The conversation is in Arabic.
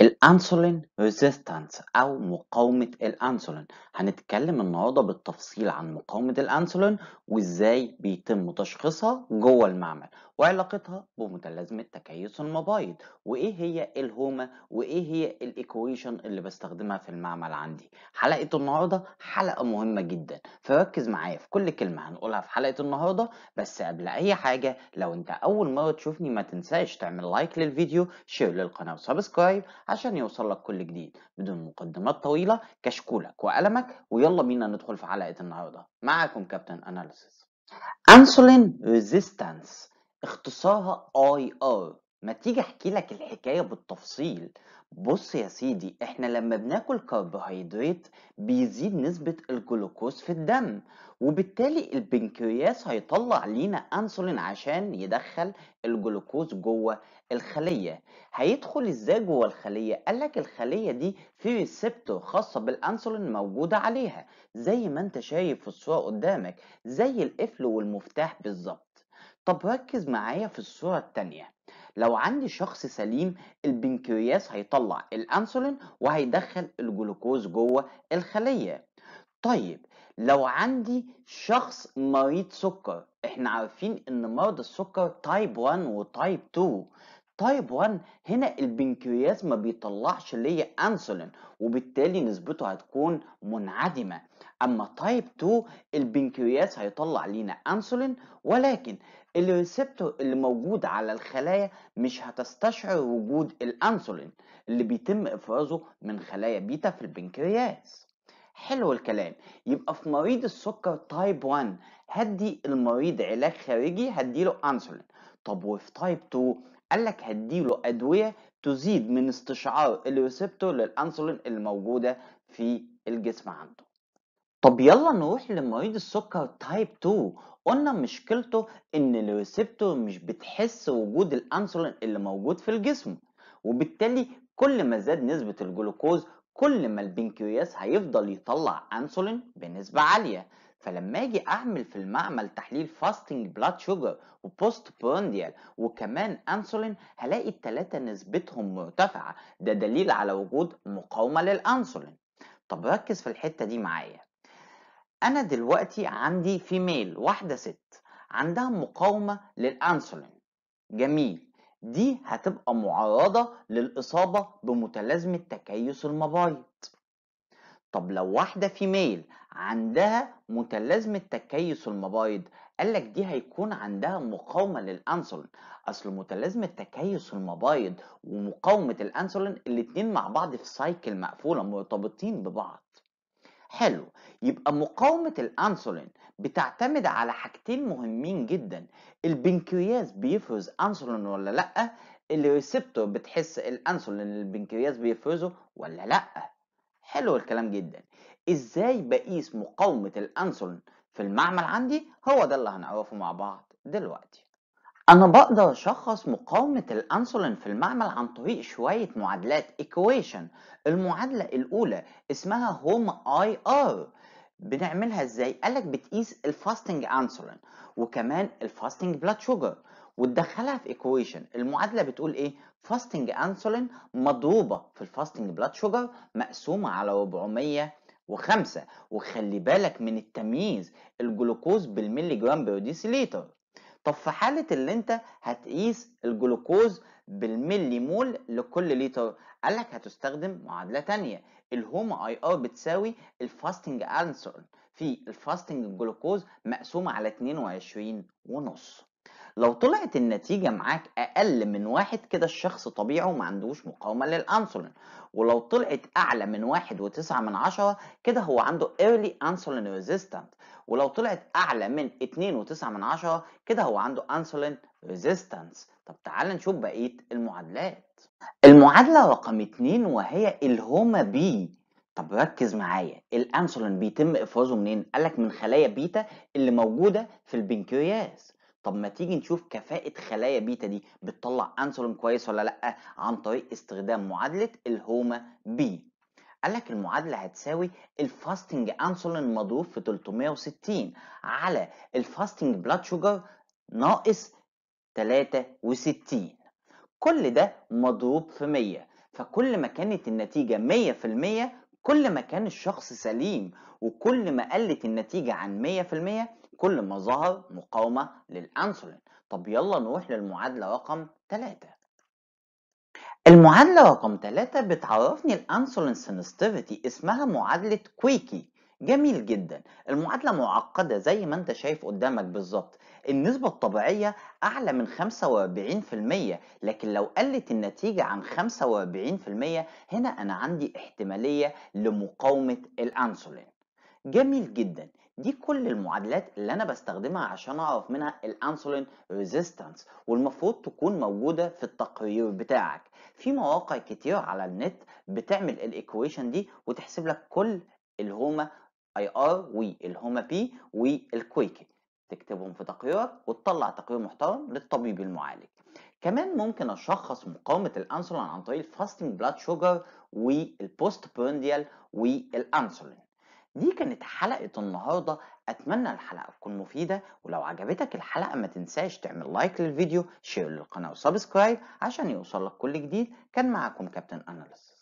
الأنسولين ريزيستانس أو مقاومة الأنسولين هنتكلم النهاردة بالتفصيل عن مقاومة الأنسولين وإزاي بيتم تشخيصها جوه المعمل وعلاقتها بمتلازمة تكيس المبايض وإيه هي الهوما وإيه هي الإيكويشن اللي بستخدمها في المعمل عندي حلقة النهاردة حلقة مهمة جدا فركز معايا في كل كلمة هنقولها في حلقة النهاردة بس قبل أي حاجة لو أنت أول مرة تشوفني ما تنساش تعمل لايك للفيديو شير للقناة وسبسكرايب عشان يوصل لك كل جديد بدون مقدمات طويلة كشكولك وقلمك ويلا بينا ندخل في حلقة النهاردة معاكم كابتن أناليسيس أنسولين ريزيستانس اختصارها اي ار ما تيجي احكي لك الحكايه بالتفصيل بص يا سيدي احنا لما بناكل كربوهيدرات بيزيد نسبة الجلوكوز في الدم وبالتالي البنكرياس هيطلع لينا انسولين عشان يدخل الجلوكوز جوه الخلية هيدخل ازاي جوه الخلية قالك الخلية دي في ريسبتور خاصة بالانسولين موجودة عليها زي ما انت شايف في الصورة قدامك زي القفل والمفتاح بالظبط طب ركز معايا في الصورة التانية لو عندي شخص سليم البنكرياس هيطلع الانسولين وهيدخل الجلوكوز جوه الخليه طيب لو عندي شخص مريض سكر احنا عارفين ان مرضى السكر تايب 1 وتايب 2 تايب 1 هنا البنكرياس ما بيطلعش ليا انسولين وبالتالي نسبته هتكون منعدمه اما تايب 2 البنكرياس هيطلع لينا انسولين ولكن الريسبتور اللي موجود على الخلايا مش هتستشعر وجود الانسولين اللي بيتم افرازه من خلايا بيتا في البنكرياس حلو الكلام يبقى في مريض السكر تايب 1 هدي المريض علاج خارجي هديله انسولين طب وفي تايب 2 قال لك هديله ادويه تزيد من استشعار الريسبتور للانسولين الموجوده في الجسم عنده طب يلا نروح لمريض السكر تايب 2 قلنا مشكلته ان الريسبتور مش بتحس وجود الانسولين اللي موجود في الجسم وبالتالي كل ما زاد نسبه الجلوكوز كل ما البنكرياس هيفضل يطلع انسولين بنسبه عاليه فلما اجي اعمل في المعمل تحليل فاستنج بلاد شوجر وبوست بونديال وكمان انسولين هلاقي التلاتة نسبتهم مرتفعة ده دليل على وجود مقاومة للانسولين طب ركز في الحتة دي معايا انا دلوقتي عندي فيميل واحدة ست عندها مقاومة للانسولين جميل دي هتبقى معرضة للإصابة بمتلازمة تكيس المبايض طب لو واحدة فيميل عندها متلازمة تكيس المبايض قال لك دي هيكون عندها مقاومة للأنسولين أصل متلازمة تكيس المبايض ومقاومة الأنسولين الاتنين مع بعض في سايكل مقفولة مرتبطين ببعض حلو يبقى مقاومة الأنسولين بتعتمد على حاجتين مهمين جدا البنكرياس بيفرز أنسولين ولا لأ الريسبتور بتحس الأنسولين اللي البنكرياس بيفرزه ولا لأ حلو الكلام جدا ازاي بقيس مقاومة الانسولين في المعمل عندي هو ده اللي هنعرفه مع بعض دلوقتي انا بقدر اشخص مقاومة الانسولين في المعمل عن طريق شوية معادلات ايكويشن المعادلة الاولى اسمها هوم اي ار بنعملها ازاي قالك بتقيس الفاستنج انسولين وكمان الفاستنج بلاد شوجر وتدخلها في ايكويشن المعادله بتقول ايه فاستنج انسولين مضروبه في الفاستنج بلاد شوجر مقسومه على 405 وخلي بالك من التمييز الجلوكوز بالملي جرام بير ديسيليتر طب في حاله اللي انت هتقيس الجلوكوز بالملي مول لكل لتر قال لك هتستخدم معادله ثانيه الهوما اي ار بتساوي الفاستنج انسولين في الفاستنج الجلوكوز مقسومه على 22 ونص لو طلعت النتيجة معاك أقل من واحد كده الشخص طبيعي وما عندوش مقاومة للأنسولين ولو طلعت أعلى من واحد وتسعة من عشرة كده هو عنده early insulin resistant ولو طلعت أعلى من اتنين وتسعة من عشرة كده هو عنده insulin resistance طب تعال نشوف بقية المعادلات المعادلة رقم اتنين وهي الهوما بي طب ركز معايا الانسولين بيتم افرازه منين؟ قالك من خلايا بيتا اللي موجوده في البنكرياس طب ما تيجي نشوف كفاءة خلايا بيتا دي بتطلع أنسولين كويس ولا لأ عن طريق استخدام معادلة الهوما بي قال لك المعادلة هتساوي الفاستنج أنسولين مضروب في 360 على الفاستنج بلاد شوجر ناقص 63 كل ده مضروب في 100 فكل ما كانت النتيجة 100% كل ما كان الشخص سليم وكل ما قلت النتيجة عن 100% كل ما ظهر مقاومة للأنسولين طب يلا نروح للمعادلة رقم 3 المعادلة رقم 3 بتعرفني الأنسولين سنستيفيتي اسمها معادلة كويكي جميل جدا المعادلة معقدة زي ما انت شايف قدامك بالظبط النسبة الطبيعية أعلى من 45% لكن لو قلت النتيجة عن 45% هنا أنا عندي احتمالية لمقاومة الأنسولين جميل جدا دي كل المعادلات اللي انا بستخدمها عشان اعرف منها الانسولين ريزيستنس والمفروض تكون موجوده في التقرير بتاعك في مواقع كتير على النت بتعمل الايكويشن دي وتحسب لك كل الهومه اي ار والهوما بي والكويكي تكتبهم في تقريرك وتطلع تقرير محترم للطبيب المعالج كمان ممكن اشخص مقاومه الانسولين عن طريق الفاستنج بلاد شوجر والبوست بيرنديال والانسولين دي كانت حلقة النهاردة أتمنى الحلقة تكون مفيدة ولو عجبتك الحلقة ما تنساش تعمل لايك للفيديو شير للقناة وسبسكرايب عشان يوصلك كل جديد كان معاكم كابتن أناليست